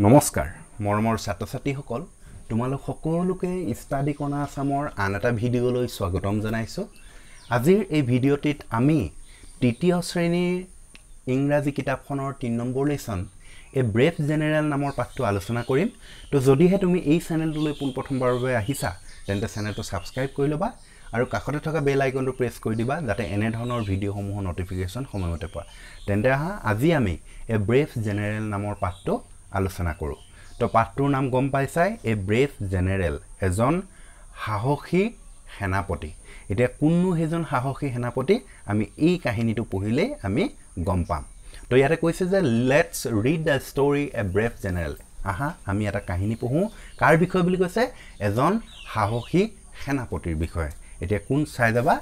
নমস্কাৰ মৰমৰ ছাত্ৰ ছাত্ৰীসকল তোমালোক সকলোকে ষ্টাডি কৰা আছামৰ আন এটা ভিডিঅ'লৈ স্বাগতম জনাইছোঁ আজিৰ এই ভিডিঅ'টিত আমি তৃতীয় শ্ৰেণীৰ ইংৰাজী কিতাপখনৰ তিনি নম্বৰ লেচন এই ব্ৰেফ জেনেৰেল নামৰ পাঠটো আলোচনা কৰিম তো যদিহে তুমি এই চেনেলটোলৈ পোনপ্ৰথমবাৰৰ বাবে আহিছা তেন্তে চেনেলটো ছাবস্ক্ৰাইব কৰি ল'বা আৰু কাষতে থকা বেল আইকনটো প্ৰেছ কৰি দিবা যাতে এনেধৰণৰ ভিডিঅ'সমূহৰ নটিফিকেশ্যন সময়মতে পোৱা তেন্তে আহা আজি আমি এ ব্ৰেফ জেনেৰেল নামৰ পাঠটো আলোচনা কৰোঁ তো পাঠটোৰ নাম গম পাইছাই এ ব্ৰেভ জেনেৰেল এজন সাহসী সেনাপতি এতিয়া কোনো সেইজন সাহসী সেনাপতি আমি এই কাহিনীটো পঢ়িলেই আমি গম পাম তো ইয়াতে কৈছে যে let's read the story a brave general আহা আমি এটা কাহিনী পঢ়োঁ কাৰ বিষয়ে বুলি কৈছে এজন সাহসী সেনাপতিৰ বিষয়ে এতিয়া কোন চাই যাবা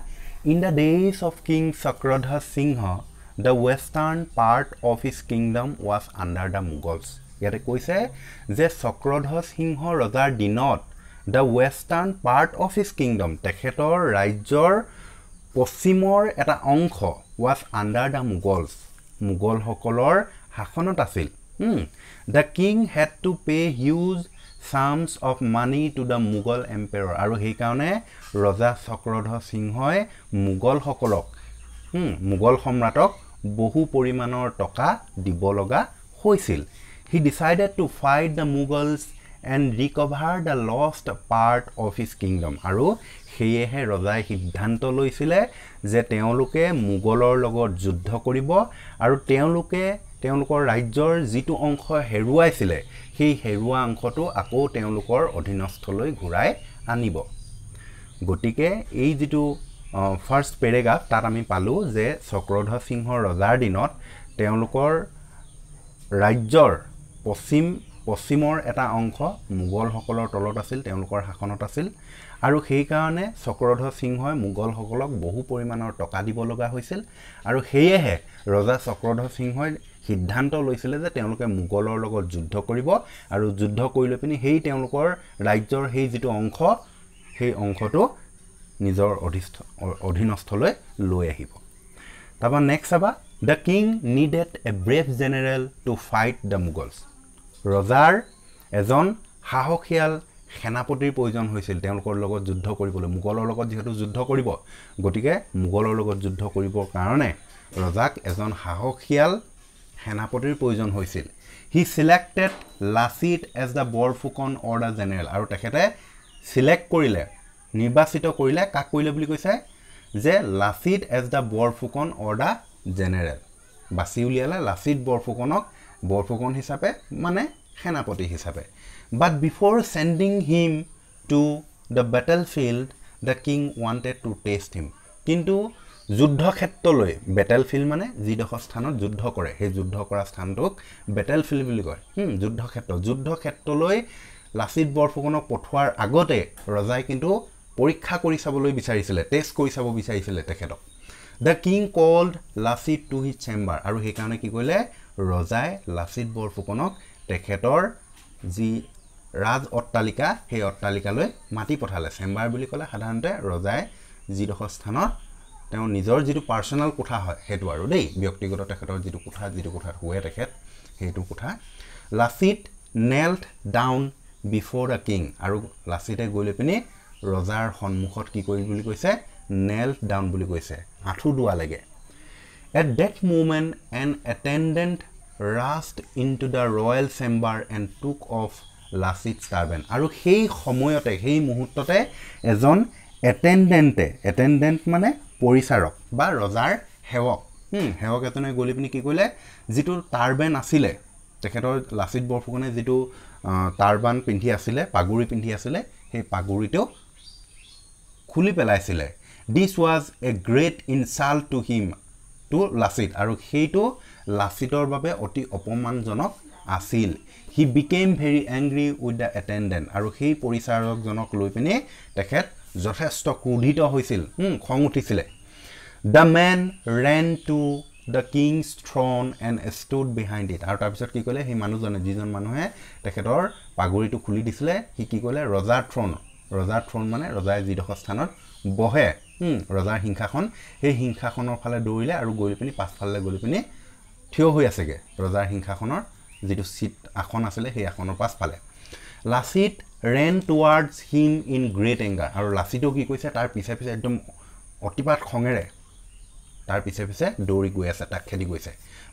in the days of king Chakradhwaj Singha the western part of his kingdom was under the Mughals ইয়াতে কৈছে যে চক্ৰধ্বজ সিংহ ৰজাৰ দিনত the western part of his kingdom তেখেতৰ ৰাজ্যৰ পশ্চিমৰ এটা অংশ ৱাজ আণ্ডাৰ দ্য মোগলছ মোগলসকলৰ শাসনত আছিল the king had to pay' huge sums of money to the Mughal empire আৰু সেইকাৰণে ৰজা চক্ৰধ্বজ সিংহই মোগলসকলক মোগল সম্ৰাটক বহু পৰিমাণৰ টকা দিব লগা হৈছিল he decided to fight the Mughals and recover the lost part of his kingdom. আৰু সেয়েহে ৰজাই সিদ্ধান্ত লৈছিলে যে তেওঁলোকে মোগলৰ লগত যুদ্ধ কৰিব আৰু তেওঁলোকে তেওঁলোকৰ ৰাজ্যৰ যিটো অংশ হেৰুৱাইছিলে সেই হেৰুৱা অংশটো আকৌ তেওঁলোকৰ অধীনস্থলৈ ঘূৰাই আনিব গতিকে এই যিটো ফাৰ্ষ্ট পেৰেগ্ৰাফ তাত আমি পালোঁ যে চক্ৰধৰ সিংহ ৰজাৰ দিনত তেওঁলোকৰ ৰাজ্যৰ পশ্চিম পশ্চিমৰ এটা অংশ মোগলসকলৰ তলত আছিল তেওঁলোকৰ শাসনত আছিল আৰু সেইকাৰণে চক্ৰধৰ সিংহই মোগলসকলক বহু পৰিমাণৰ টকা দিব লগা হৈছিল আৰু সেয়েহে ৰজা চক্ৰধৰ সিংহই সিদ্ধান্ত লৈছিলে যে তেওঁলোকে মোগলৰ লগত যুদ্ধ কৰিব আৰু যুদ্ধ কৰি লৈ পিনি সেই তেওঁলোকৰ ৰাজ্যৰ সেই যিটো অংশ সেই অংশটো নিজৰ অধিষ্ঠ অধীনস্থলৈ লৈ আহিব তাৰপৰা নেক্সট চাবা the king needed a brave general to fight the Mughals ৰজাৰ এজন সাহসীয়াল সেনাপতিৰ প্ৰয়োজন হৈছিল তেওঁলোকৰ লগত যুদ্ধ কৰিবলৈ মোগলৰ লগত যিহেতু যুদ্ধ কৰিব গতিকে মোগলৰ লগত যুদ্ধ কৰিবৰ কাৰণে ৰজাক এজন সাহসীয়াল সেনাপতিৰ প্ৰয়োজন হৈছিল he selected Lachit as the Borphukan or the general আৰু তেখেতে চিলেক্ট কৰিলে নিৰ্বাচিত কৰিলে কাক কৰিলে বুলি কৈছে যে Lachit as the Borphukan or the general বাছি উলিয়ালে লাচিত বৰফুকনক বৰফুকন হিচাপে মানে সেনাপতি হিচাপে but before sending him to the battle field the king wanted to test him কিন্তু যুদ্ধক্ষেত্ৰলৈ বেটেল ফিল্ড মানে যিডোখৰ স্থানত যুদ্ধ কৰে সেই যুদ্ধ কৰা স্থানটোক বেটেল ফিল্ড বুলি কয় যুদ্ধক্ষেত্ৰ যুদ্ধক্ষেত্ৰলৈ লাচিত বৰফুকনক পঠোৱাৰ আগতে ৰজাই কিন্তু পৰীক্ষা কৰি চাবলৈ বিচাৰিছিলে টেষ্ট কৰি চাব বিচাৰিছিলে তেখেতক the king called Lachit to his chamber আৰু সেইকাৰণে কি কৰিলে ৰজাই লাচিত বৰফুকনক তেখেতৰ যি ৰাজ অট্টালিকা সেই অট্টালিকালৈ মাতি পঠালে চেম্বাৰ বুলি ক'লে সাধাৰণতে ৰজাই যিডোখৰ স্থানত তেওঁ নিজৰ যিটো পাৰ্চনেল কোঠা হয় সেইটো আৰু দেই ব্যক্তিগত তেখেতৰ যিটো কোঠা যিটো কোঠাত শুৱে তেখেত সেইটো কোঠা Lachit knelt down before the king আৰু লাচিতে গৈ লৈ পিনি ৰজাৰ সন্মুখত কি কৰিম বুলি কৈছে নেল্ট ডাউন বুলি কৈছে আঁঠু দোৱালৈকে at that moment an attendant rushed into the royal chamber and took off Lachit turban আৰু সেই সময়তে সেই মুহূৰ্ততে এজন এটেণ্ডেণ্টে এটেণ্ডেণ্ট মানে পৰিচাৰক বা ৰজাৰ সেৱক সেৱক এজনে গ'লি পিনি কি কৰিলে যিটো টাৰ্বেন আছিলে তেখেতৰ লাচিত বৰফুকনে যিটো টাৰ্বান পিন্ধি আছিলে পাগুৰি পিন্ধি আছিলে সেই পাগুৰিটো খুলি পেলাইছিলে this was a great insult to him to Lachit আৰু সেইটো লাচিতৰ বাবে অতি অপমানজনক আছিল he became very angry with the attendant আৰু সেই পৰিচাৰকজনক লৈ পিনি তেখেত যথেষ্ট ক্ৰোধিত হৈছিল খং উঠিছিলে the man ran to the king's throne and stood behind it আৰু তাৰপিছত কি ক'লে সেই মানুহজনে যিজন মানুহে তেখেতৰ পাগুৰিটো খুলি দিছিলে সি কি ক'লে ৰজাৰ থ্ৰন ৰজাৰ থ্ৰন মানে ৰজাই যিডোখৰ স্থানত বহে ৰজাৰ হিংসাখন সেই হিংসাখনৰ ফালে দৌৰিলে আৰু গৈ পিনি পাছফালে গৈ পিনি থিয় হৈ আছেগৈ ৰজাৰ হিংসাখনৰ যিটো চিট আসন আছিলে সেই আসনৰ পাছফালে Lachit ran towards him in great anger আৰু লাচিতেও কি কৈছে তাৰ পিছে পিছে একদম অতিপাত খঙেৰে তাৰ পিছে পিছে দৌৰি গৈ আছে তাক খেদি গৈছে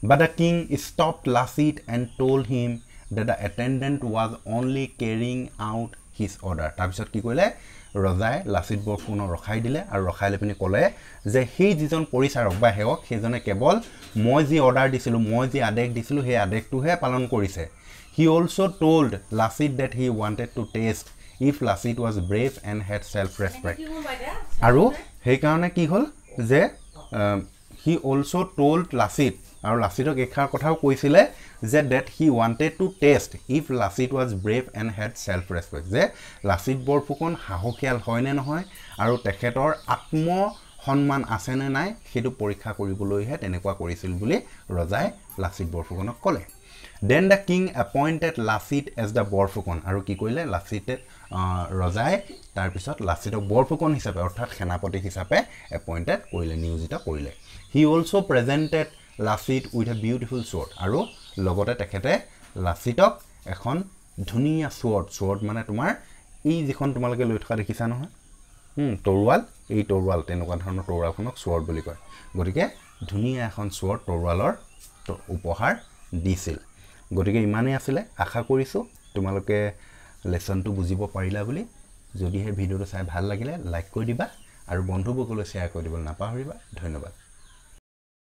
বা the king stop Lachit and told him that the attendant was only carrying out his order তাৰপিছত কি কৰিলে ৰজাই লাচিত বৰফুকনক ৰখাই দিলে আৰু ৰখাই লৈ পিনি ক'লে যে সেই যিজন পৰিচাৰক বা সেৱক সেইজনে কেৱল মই যি অৰ্ডাৰ দিছিলোঁ মই যি আদেশ দিছিলোঁ সেই আদেশটোহে পালন কৰিছে he also' told Lachit that he wanted to test if Lachit was brave and had self respect আৰু সেইকাৰণে কি হ'ল যে হি অলছ' ট'ল্ড লাচিত আৰু লাচি ৰকেশাৰ কথাও কৈছিলে যে that he wanted to test if Lachit was brave and had self respect যে লাচিত বৰফুকন সাহসীয়াল হয় নে নহয় আৰু তেখেতৰ আত্ম আত্মসন্মান আছেনে নাই সেইটো পৰীক্ষা কৰিবলৈহে তেনেকুৱা কৰিছিল বুলি ৰজাই লাচিত বৰফুকনক ক'লে then the king appointed Lachit as the Borphukan আৰু কি কৰিলে লাচিতে ৰজাই তাৰপিছত লাচিতক বৰফুকন হিচাপে অৰ্থাৎ সেনাপতি হিচাপে এপইণ্টেড কৰিলে নিয়োজিত কৰিলে he also' presented Lachit with a beautiful shirt আৰু লগতে তেখেতে লাচিতক এখন ধুনীয়া চৰ্ট চৰ্ট মানে তোমাৰ এই যিখন তোমালোকে লৈ থকা দেখিছা নহয় তৰোৱাল এই তৰোৱাল তেনেকুৱা ধৰণৰ তৰোৱালখনক চৰ্ট বুলি কয় গতিকে ধুনীয়া এখন চৰ্ট তৰোৱালৰ উপহাৰ দিছিল গতিকে ইমানেই আছিলে আশা কৰিছোঁ তোমালোকে লেচনটো বুজিব পাৰিলা বুলি যদিহে ভিডিঅ'টো চাই ভাল লাগিলে লাইক কৰি দিবা আৰু বন্ধুবৰ্গলৈ শ্বেয়াৰ কৰি দিবলৈ নাপাহৰিবা ধন্যবাদ